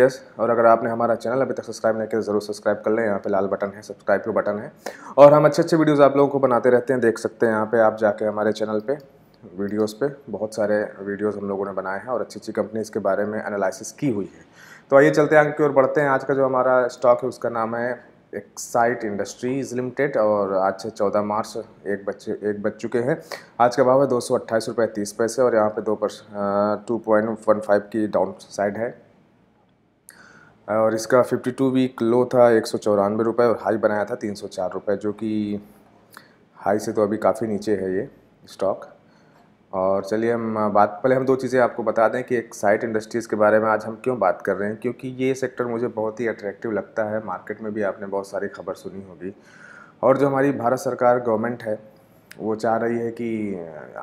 Yes और अगर आपने हमारा चैनल अभी तक सब्सक्राइब नहीं किया तो ज़रूर सब्सक्राइब कर लें यहाँ पे लाल बटन है सब्सक्राइब का बटन है और हम अच्छे अच्छे वीडियोस आप लोगों को बनाते रहते हैं देख सकते हैं यहाँ पे आप जाके हमारे चैनल पे वीडियोस पे बहुत सारे वीडियोस हम लोगों ने बनाए हैं और अच्छी अच्छी कंपनीज़ के बारे में एनालिसिस की हुई है तो आइए चलते हैं आगे की ओर बढ़ते हैं आज का जो हमारा स्टॉक है उसका नाम है एक्साइट इंडस्ट्रीज लिमिटेड और आज से चौदह मार्च एक बच्चे एक बज चुके हैं आज का भाव है दो सौ अट्ठाईस रुपये तीस पैसे और यहाँ पे दो पर टू पॉइंट वन फाइव की डाउन साइड है और इसका 52 वीक लो था एक सौ चौरानवे और हाई बनाया था तीन सौ चार जो कि हाई से तो अभी काफ़ी नीचे है ये स्टॉक और चलिए हम बात पहले हम दो चीज़ें आपको बता दें कि एक साइट इंडस्ट्रीज़ के बारे में आज हम क्यों बात कर रहे हैं क्योंकि ये सेक्टर मुझे बहुत ही अट्रैक्टिव लगता है मार्केट में भी आपने बहुत सारी खबर सुनी होगी और जो हमारी भारत सरकार गवर्नमेंट है वो चाह रही है कि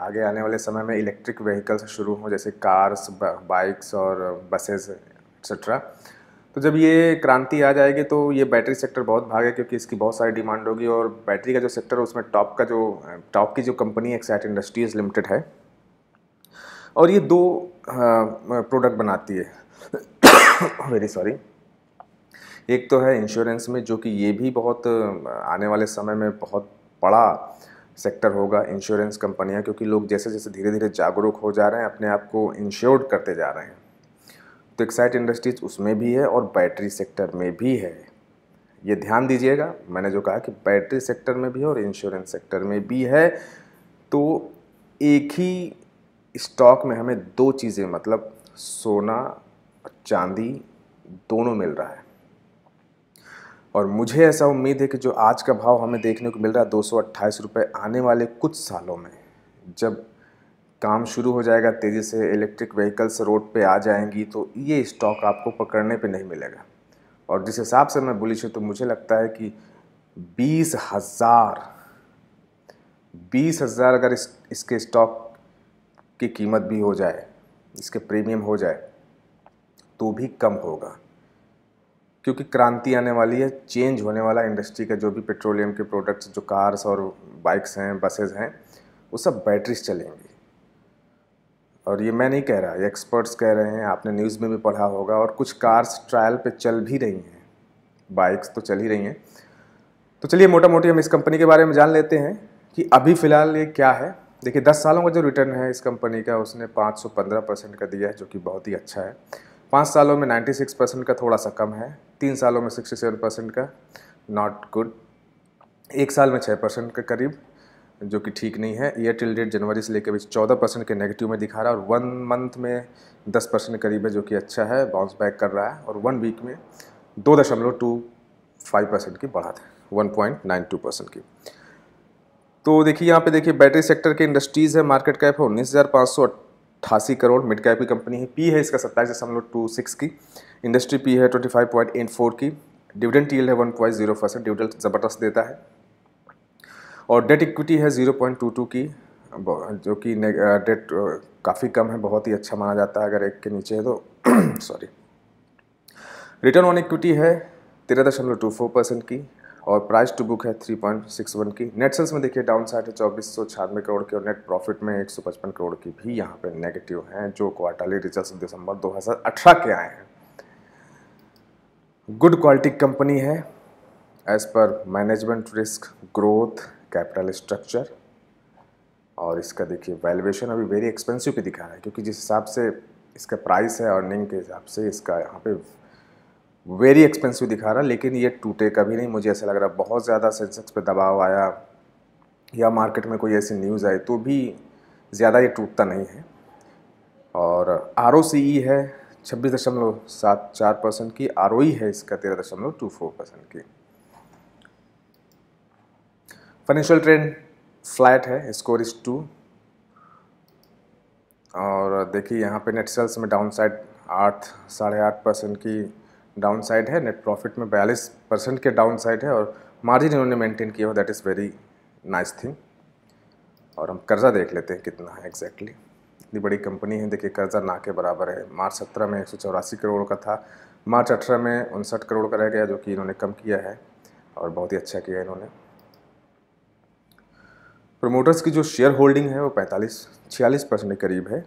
आगे आने वाले समय में इलेक्ट्रिक व्हीकल्स शुरू हों जैसे कार्स बाइक्स और बसेस एक्सेट्रा तो जब ये क्रांति आ जाएगी तो ये बैटरी सेक्टर बहुत भागे क्योंकि इसकी बहुत सारी डिमांड होगी और बैटरी का जो सेक्टर है उसमें टॉप का जो टॉप की जो कंपनी एक्साइट इंडस्ट्रीज लिमिटेड है और ये दो प्रोडक्ट बनाती है वेरी सॉरी एक तो है इंश्योरेंस में जो कि ये भी बहुत आने वाले समय में बहुत बड़ा सेक्टर होगा इंश्योरेंस कंपनियां क्योंकि लोग जैसे जैसे धीरे धीरे जागरूक हो जा रहे हैं अपने आप को इंश्योर्ड करते जा रहे हैं तो एक्साइट इंडस्ट्रीज उसमें भी है और बैटरी सेक्टर में भी है ये ध्यान दीजिएगा मैंने जो कहा कि बैटरी सेक्टर में भी है और इंश्योरेंस सेक्टर में भी है तो एक ही स्टॉक में हमें दो चीज़ें मतलब सोना और चांदी दोनों मिल रहा है और मुझे ऐसा उम्मीद है कि जो आज का भाव हमें देखने को मिल रहा है दो सौ आने वाले कुछ सालों में जब काम शुरू हो जाएगा तेज़ी से इलेक्ट्रिक व्हीकल्स रोड पे आ जाएंगी तो ये स्टॉक आपको पकड़ने पे नहीं मिलेगा और जिस हिसाब से मैं बुलिश हूँ तो मुझे लगता है कि बीस हज़ार बीस हज़ार अगर इस, इसके स्टॉक की कीमत भी हो जाए इसके प्रीमियम हो जाए तो भी कम होगा क्योंकि क्रांति आने वाली है चेंज होने वाला इंडस्ट्री का जो भी पेट्रोलियम के प्रोडक्ट्स जो कार्स और बाइक्स हैं बसेस हैं वो सब बैटरीज चलेंगी और ये मैं नहीं कह रहा ये एक्सपर्ट्स कह रहे हैं आपने न्यूज़ में भी पढ़ा होगा और कुछ कार्स ट्रायल पे चल भी रही हैं बाइक्स तो चल ही रही हैं तो चलिए मोटा मोटी हम इस कंपनी के बारे में जान लेते हैं कि अभी फ़िलहाल ये क्या है देखिए दस सालों का जो रिटर्न है इस कंपनी का उसने पाँच परसेंट का दिया है जो कि बहुत ही अच्छा है पाँच सालों में नाइन्टी परसेंट का थोड़ा सा कम है तीन सालों में सिक्सटी परसेंट का नॉट गुड एक साल में छः परसेंट के करीब जो कि ठीक नहीं है ईयर टिल डेट जनवरी से लेकर अभी चौदह परसेंट के नेगेटिव में दिखा रहा है और वन मंथ में दस परसेंट करीब है जो कि अच्छा है बाउंस बैक कर रहा है और वन वीक में दो दशमलव टू फाइव परसेंट की बढ़ा है one point nine two percent की तो देखिए यहाँ पे देखिए बैटरी सेक्टर के इंडस्ट्रीज़ है मार्केट कैप है उन्नीस हज़ार पाँच सौ अट्ठासी करोड़ मिड कैप की कंपनी है पी है इसका सत्ताईस दशमलव टू सिक्स की इंडस्ट्री पी है twenty five point eight four की डिविडेंड टील है one point zero percent dividend ज़बरदस्त देता है और डेट इक्विटी है 0.22 की जो कि डेट काफ़ी कम है बहुत ही अच्छा माना जाता है अगर एक के नीचे है तो सॉरी रिटर्न ऑन इक्विटी है तेरह दशमलव टू फोर परसेंट की और प्राइस टू बुक है थ्री पॉइंट सिक्स वन की नेट सेल्स में देखिए डाउन साइड है चौबीस सौ छियानवे करोड़ की और नेट प्रॉफिट में एक सौ पचपन करोड़ की भी यहाँ पे नेगेटिव हैं जो क्वार्टरली रिजल्ट दिसंबर दो हज़ार अठारह के आए हैं गुड क्वालिटी कंपनी है as per management risk growth capital structure और इसका देखिए वैल्यूएशन अभी वेरी एक्सपेंसिव पे दिखा रहा है क्योंकि जिस हिसाब से इसका प्राइस है अर्निंग के हिसाब से इसका यहाँ पे वेरी एक्सपेंसिव दिखा रहा है लेकिन ये टूटे कभी नहीं मुझे ऐसा लग रहा बहुत ज़्यादा सेंसेक्स पे दबाव आया या मार्केट में कोई ऐसी न्यूज़ आई तो भी ज़्यादा ये टूटता नहीं है और आर e है छब्बीस दशमलव सात चार परसेंट की आर e है इसका तेरह दशमलव टू फोर परसेंट की फाइनेंशियल ट्रेंड फ्लैट है स्कोर इज टू और देखिए यहाँ पे नेट सेल्स में डाउन साइड आठ साढ़े आठ परसेंट की डाउन साइड है नेट प्रॉफिट में बयालीस परसेंट के डाउन साइड है और मार्जिन इन्होंने मेंटेन किया हो that is very nice thing और हम कर्ज़ा देख लेते हैं कितना है एग्जैक्टली इतनी बड़ी कंपनी है देखिए कर्ज़ा ना के बराबर है मार्च सत्रह में एक करोड़ का था मार्च अठारह में उनसठ करोड़ का रह गया जो कि इन्होंने कम किया है और बहुत ही अच्छा किया इन्होंने प्रमोटर्स की जो शेयर होल्डिंग है वो 45 छियालीस परसेंट के करीब है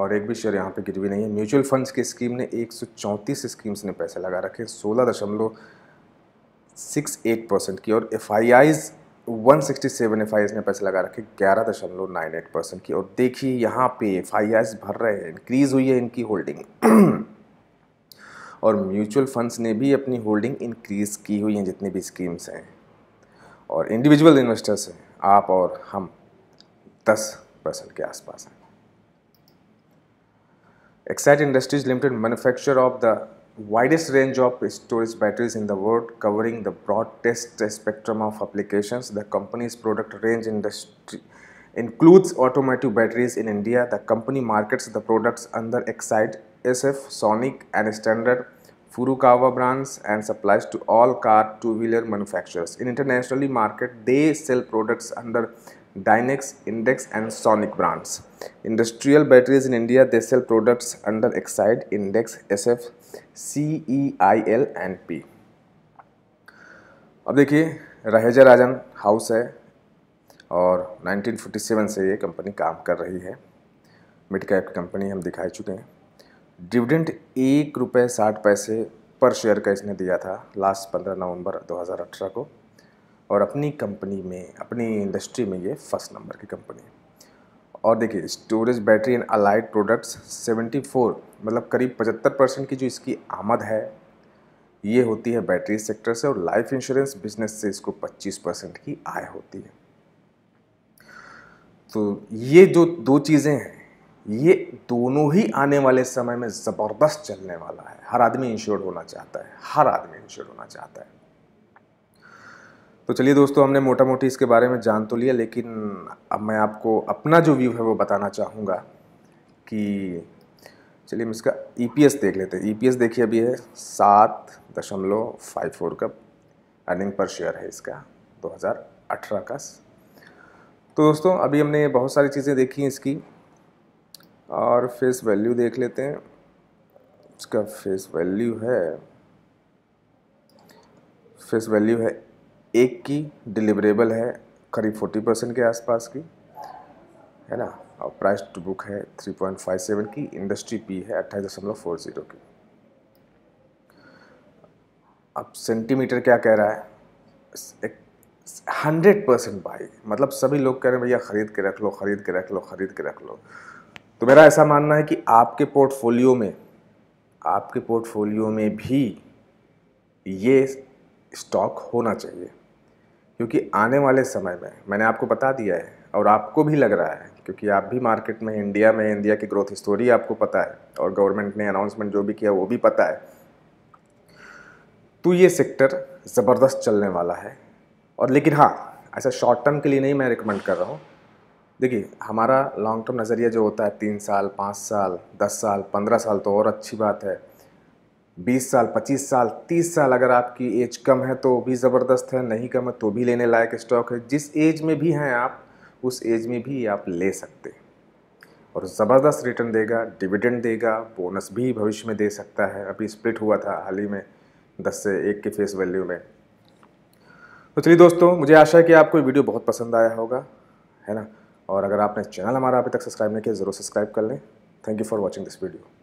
और एक भी शेयर यहाँ पे गिरवी नहीं है म्यूचुअल फंड्स की स्कीम ने एक स्कीम्स ने पैसे लगा रखे सोलह दशमलव सिक्स एट परसेंट की और F I Is one sixty seven F I ने पैसे लगा रखे ग्यारह दशमलव नाइन एट परसेंट की और देखिए यहाँ पे एफ आई आईज भर रहे हैं इंक्रीज़ हुई है इनकी होल्डिंग और म्यूचुअल फंड्स ने भी अपनी होल्डिंग इंक्रीज़ की हुई है जितनी भी स्कीम्स हैं और इंडिविजुअल इन्वेस्टर्स हैं आप और हम दस परसेंट के आसपास हैं Excite Industries Limited manufacture of the widest range of storage batteries in the world covering the broadest spectrum of applications. The company's product range industry includes automotive batteries in India. The company markets the products under Excite, SF, Sonic and Standard Furukawa brands and supplies to all car two-wheeler manufacturers. In internationally market, they sell products under Dynex, Index and Sonic brands. Industrial batteries in India, they sell products under Exide, Index, SF, CEIL and P. अब देखिए रहेजा राजन house है और 1957 से ये company काम कर रही है मिड कैप कंपनी हम दिखाई चुके हैं डिविडेंड एक रुपये साठ पैसे पर शेयर का इसने दिया था लास्ट पंद्रह नवंबर 2018 को और अपनी कंपनी में अपनी इंडस्ट्री में ये फर्स्ट नंबर की कंपनी है और देखिए storage battery and allied products 74 मतलब करीब 75 परसेंट की जो इसकी आमद है ये होती है बैटरी सेक्टर से और लाइफ इंश्योरेंस बिजनेस से इसको 25 परसेंट की आय होती है तो ये जो दो चीज़ें हैं ये दोनों ही आने वाले समय में ज़बरदस्त चलने वाला है हर आदमी इंश्योर्ड होना चाहता है हर आदमी इंश्योर्ड होना चाहता है तो चलिए दोस्तों हमने मोटा मोटी इसके बारे में जान तो लिया लेकिन अब मैं आपको अपना जो व्यू है वो बताना चाहूँगा कि चलिए हम इसका ई e देख लेते हैं ई e देखिए अभी है सात दशमलव फाइव फोर का अर्निंग पर शेयर है इसका 2018 का तो दोस्तों अभी हमने बहुत सारी चीज़ें देखी हैं इसकी और फेस वैल्यू देख लेते हैं इसका फेस वैल्यू है फेस वैल्यू है एक की डिलीवरेबल है करीब फोर्टी परसेंट के आसपास की है ना और प्राइस टू बुक है थ्री पॉइंट फाइव सेवन की इंडस्ट्री पी है अट्ठाईस दशमलव फोर जीरो की अब सेंटीमीटर क्या कह रहा है हंड्रेड परसेंट बाई मतलब सभी लोग कह रहे हैं भैया ख़रीद के रख लो ख़रीद के रख लो ख़रीद के रख लो तो मेरा ऐसा मानना है कि आपके पोर्टफोलियो में आपके पोर्टफोलियो में भी ये स्टॉक होना चाहिए क्योंकि आने वाले समय में मैंने आपको बता दिया है और आपको भी लग रहा है क्योंकि आप भी मार्केट में इंडिया में इंडिया की ग्रोथ स्टोरी आपको पता है और गवर्नमेंट ने अनाउंसमेंट जो भी किया वो भी पता है तो ये सेक्टर ज़बरदस्त चलने वाला है और लेकिन हाँ ऐसा शॉर्ट टर्म के लिए नहीं मैं रिकमेंड कर रहा हूँ देखिए हमारा लॉन्ग टर्म नज़रिया जो होता है तीन साल पाँच साल दस साल पंद्रह साल तो और अच्छी बात है बीस साल पच्चीस साल तीस साल अगर आपकी एज कम है तो भी ज़बरदस्त है नहीं कम है तो भी लेने लायक स्टॉक है जिस एज में भी हैं आप उस एज में भी आप ले सकते और ज़बरदस्त रिटर्न देगा डिविडेंड देगा बोनस भी भविष्य में दे सकता है अभी स्प्लिट हुआ था हाल ही में दस से एक के फेस वैल्यू में तो चलिए दोस्तों मुझे आशा है कि आपको वीडियो बहुत पसंद आया होगा है ना और अगर आपने चैनल हमारा अभी तक सब्सक्राइब नहीं किया ज़रूर सब्सक्राइब कर लें thank you for watching this video